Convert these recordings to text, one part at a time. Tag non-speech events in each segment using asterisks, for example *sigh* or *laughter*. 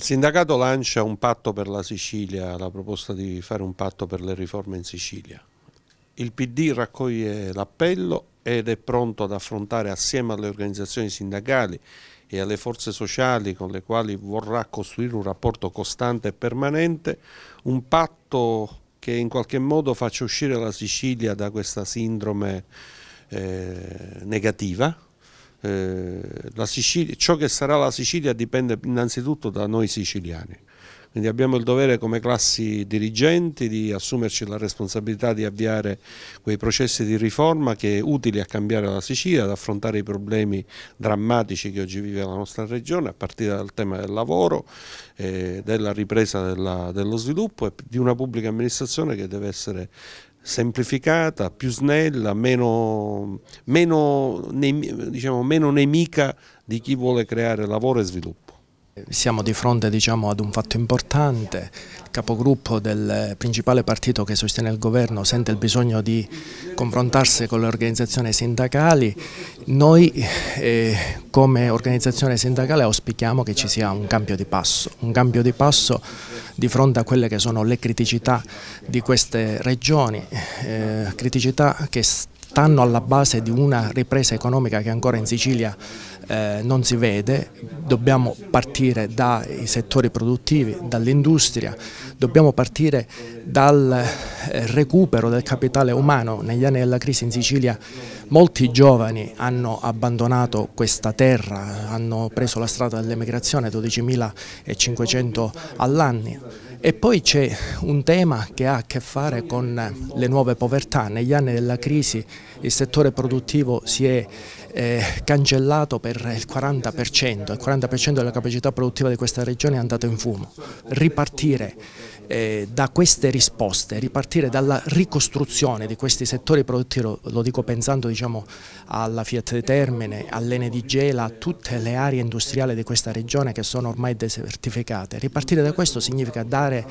Il sindacato lancia un patto per la Sicilia, la proposta di fare un patto per le riforme in Sicilia. Il PD raccoglie l'appello ed è pronto ad affrontare assieme alle organizzazioni sindacali e alle forze sociali con le quali vorrà costruire un rapporto costante e permanente, un patto che in qualche modo faccia uscire la Sicilia da questa sindrome eh, negativa, eh, Sicilia, ciò che sarà la Sicilia dipende innanzitutto da noi siciliani. Quindi abbiamo il dovere come classi dirigenti di assumerci la responsabilità di avviare quei processi di riforma che utili a cambiare la Sicilia, ad affrontare i problemi drammatici che oggi vive la nostra regione, a partire dal tema del lavoro, eh, della ripresa della, dello sviluppo e di una pubblica amministrazione che deve essere semplificata, più snella, meno, meno, diciamo, meno nemica di chi vuole creare lavoro e sviluppo. Siamo di fronte diciamo, ad un fatto importante, il capogruppo del principale partito che sostiene il governo sente il bisogno di confrontarsi con le organizzazioni sindacali, noi eh, come organizzazione sindacale auspichiamo che ci sia un cambio di passo, un cambio di passo di fronte a quelle che sono le criticità di queste regioni, eh, criticità che stanno alla base di una ripresa economica che ancora in Sicilia eh, non si vede, dobbiamo partire dai settori produttivi, dall'industria, dobbiamo partire dal eh, recupero del capitale umano. Negli anni della crisi in Sicilia molti giovani hanno abbandonato questa terra, hanno preso la strada dell'emigrazione, 12.500 all'anno e poi c'è un tema che ha a che fare con le nuove povertà. Negli anni della crisi il settore produttivo si è eh, cancellato per il 40%, il 40% della capacità produttiva di questa regione è andato in fumo. Ripartire eh, da queste risposte, ripartire dalla ricostruzione di questi settori produttivi, lo dico pensando diciamo, alla Fiat Termine, all'Enedicela, a tutte le aree industriali di questa regione che sono ormai desertificate. Ripartire da questo significa dare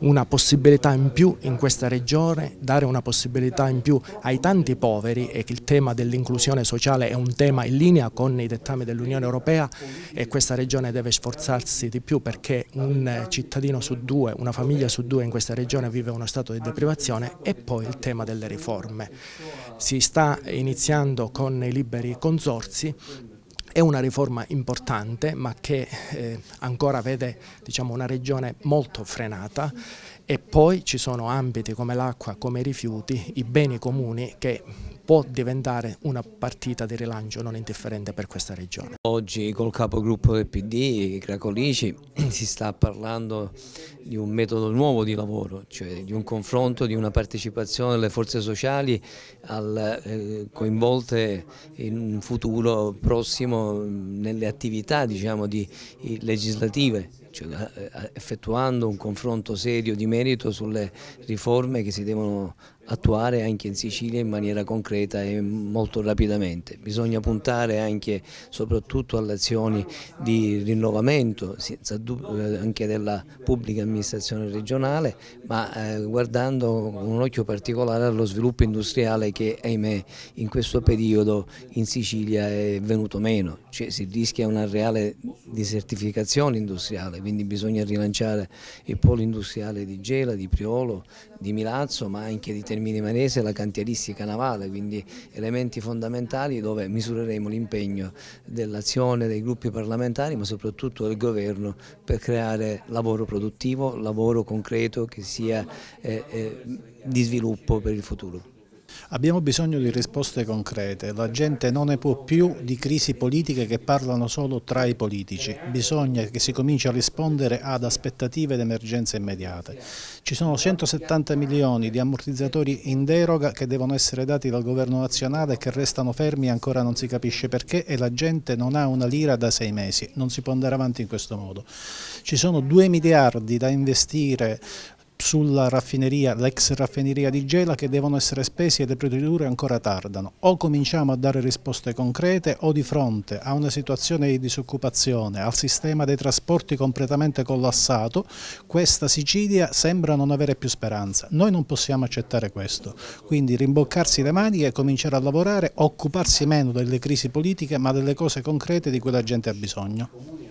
una possibilità in più in questa regione, dare una possibilità in più ai tanti poveri e che il tema dell'inclusione sociale è un tema in linea con i dettami dell'Unione Europea e questa regione deve sforzarsi di più perché un cittadino su due, una famiglia famiglia su due in questa regione vive uno stato di deprivazione e poi il tema delle riforme. Si sta iniziando con i liberi consorsi è una riforma importante ma che eh, ancora vede diciamo, una regione molto frenata e poi ci sono ambiti come l'acqua, come i rifiuti, i beni comuni che può diventare una partita di rilancio non indifferente per questa regione. Oggi col capogruppo del PD, Cracolici, *clears throat* si sta parlando di un metodo nuovo di lavoro, cioè di un confronto, di una partecipazione delle forze sociali al, eh, coinvolte in un futuro prossimo mm, nelle attività diciamo, di, legislative cioè, eh, effettuando un confronto serio di merito sulle riforme che si devono attuare anche in Sicilia in maniera concreta e molto rapidamente. Bisogna puntare anche soprattutto alle azioni di rinnovamento eh, anche della pubblica amministrazione regionale, ma eh, guardando con un occhio particolare allo sviluppo industriale che ahimè in questo periodo in Sicilia è venuto meno, cioè si rischia una reale disertificazione industriale quindi bisogna rilanciare il polo industriale di Gela, di Priolo, di Milazzo, ma anche di Termini Marese e la cantieristica navale, quindi elementi fondamentali dove misureremo l'impegno dell'azione dei gruppi parlamentari, ma soprattutto del governo per creare lavoro produttivo, lavoro concreto che sia eh, eh, di sviluppo per il futuro. Abbiamo bisogno di risposte concrete, la gente non ne può più di crisi politiche che parlano solo tra i politici, bisogna che si cominci a rispondere ad aspettative ed emergenze immediate. Ci sono 170 milioni di ammortizzatori in deroga che devono essere dati dal governo nazionale e che restano fermi ancora non si capisce perché e la gente non ha una lira da sei mesi, non si può andare avanti in questo modo. Ci sono 2 miliardi da investire sulla raffineria, l'ex raffineria di Gela che devono essere spesi e le procedure ancora tardano. O cominciamo a dare risposte concrete o di fronte a una situazione di disoccupazione, al sistema dei trasporti completamente collassato, questa Sicilia sembra non avere più speranza. Noi non possiamo accettare questo, quindi rimboccarsi le maniche, e cominciare a lavorare, occuparsi meno delle crisi politiche ma delle cose concrete di cui la gente ha bisogno.